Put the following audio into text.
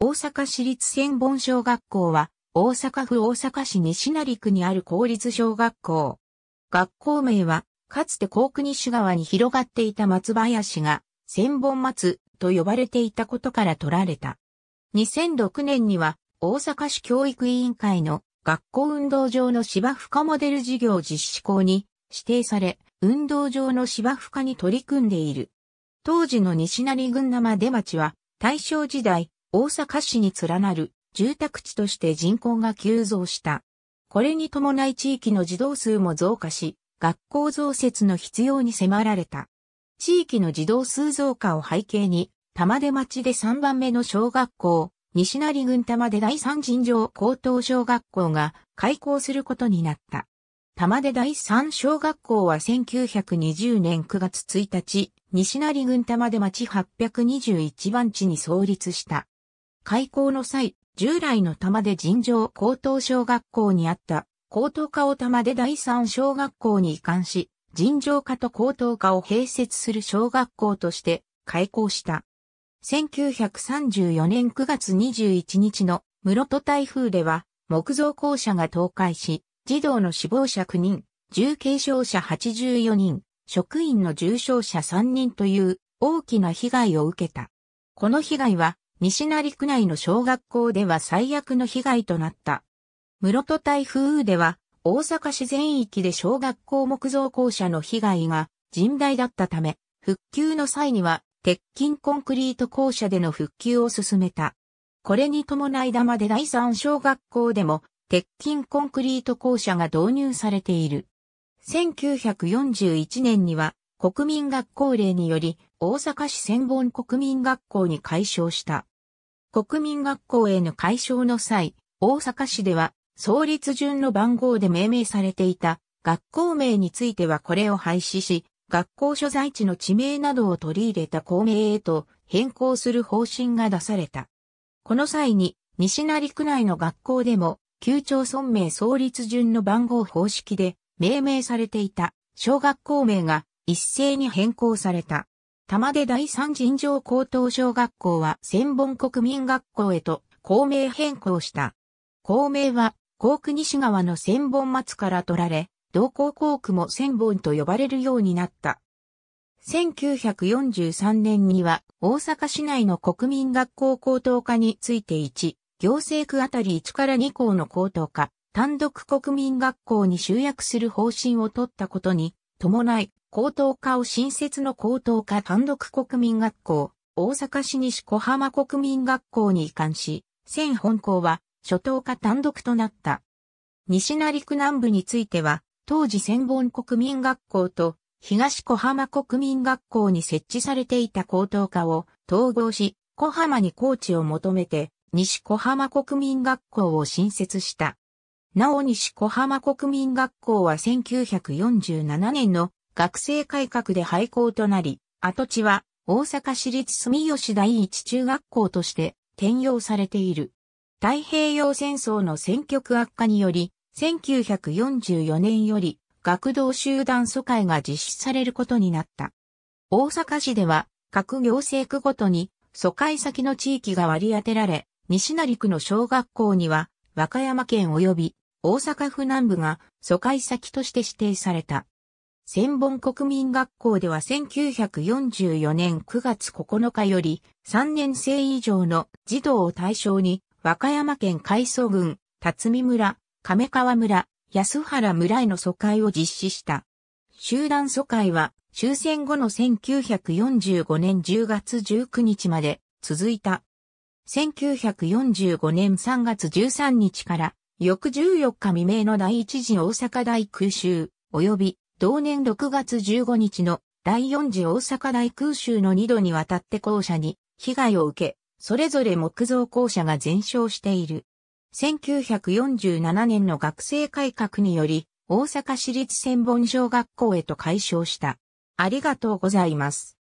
大阪市立千本小学校は、大阪府大阪市西成区にある公立小学校。学校名は、かつて高国主川に広がっていた松林が、千本松と呼ばれていたことから取られた。2006年には、大阪市教育委員会の学校運動場の芝生化モデル事業実施校に指定され、運動場の芝生化に取り組んでいる。当時の西成群生出町は、大正時代、大阪市に連なる住宅地として人口が急増した。これに伴い地域の児童数も増加し、学校増設の必要に迫られた。地域の児童数増加を背景に、玉出町で3番目の小学校、西成郡玉出第三尋常高等小学校が開校することになった。玉出第三小学校は1920年9月1日、西成郡玉出町821番地に創立した。開校の際、従来の玉で尋常高等小学校にあった高等科を玉で第三小学校に移管し、尋常科と高等科を併設する小学校として開校した。1934年9月21日の室戸台風では木造校舎が倒壊し、児童の死亡者9人、重軽傷者84人、職員の重傷者3人という大きな被害を受けた。この被害は西成区内の小学校では最悪の被害となった。室戸台風では、大阪市全域で小学校木造校舎の被害が甚大だったため、復旧の際には、鉄筋コンクリート校舎での復旧を進めた。これに伴い玉で第三小学校でも、鉄筋コンクリート校舎が導入されている。1941年には、国民学校令により、大阪市千本国民学校に改称した。国民学校への改称の際、大阪市では、創立順の番号で命名されていた学校名についてはこれを廃止し、学校所在地の地名などを取り入れた校名へと変更する方針が出された。この際に、西成区内の学校でも、旧町村名創立順の番号方式で命名されていた小学校名が一斉に変更された。玉出第三尋常高等小学校は千本国民学校へと校名変更した。校名は、校区西側の千本松から取られ、同校校区も千本と呼ばれるようになった。1943年には、大阪市内の国民学校高等科について1、行政区あたり1から2校の高等科、単独国民学校に集約する方針を取ったことに、伴い、高等科を新設の高等科単独国民学校、大阪市西小浜国民学校に移管し、千本校は初等科単独となった。西成区南部については、当時千本国民学校と東小浜国民学校に設置されていた高等科を統合し、小浜に高知を求めて、西小浜国民学校を新設した。なお西小浜国民学校は1947年の学生改革で廃校となり、跡地は大阪市立住吉第一中学校として転用されている。太平洋戦争の戦局悪化により、1944年より学童集団疎開が実施されることになった。大阪市では各行政区ごとに疎開先の地域が割り当てられ、西成区の小学校には和歌山県及び大阪府南部が疎開先として指定された。千本国民学校では1944年9月9日より3年生以上の児童を対象に和歌山県海藻郡、辰巳村、亀川村、安原村への疎開を実施した。集団疎開は終戦後の1945年10月19日まで続いた。1945年3月13日から翌14日未明の第一次大阪大空襲及び同年6月15日の第四次大阪大空襲の2度にわたって校舎に被害を受け、それぞれ木造校舎が全焼している。1947年の学生改革により、大阪市立千本小学校へと解消した。ありがとうございます。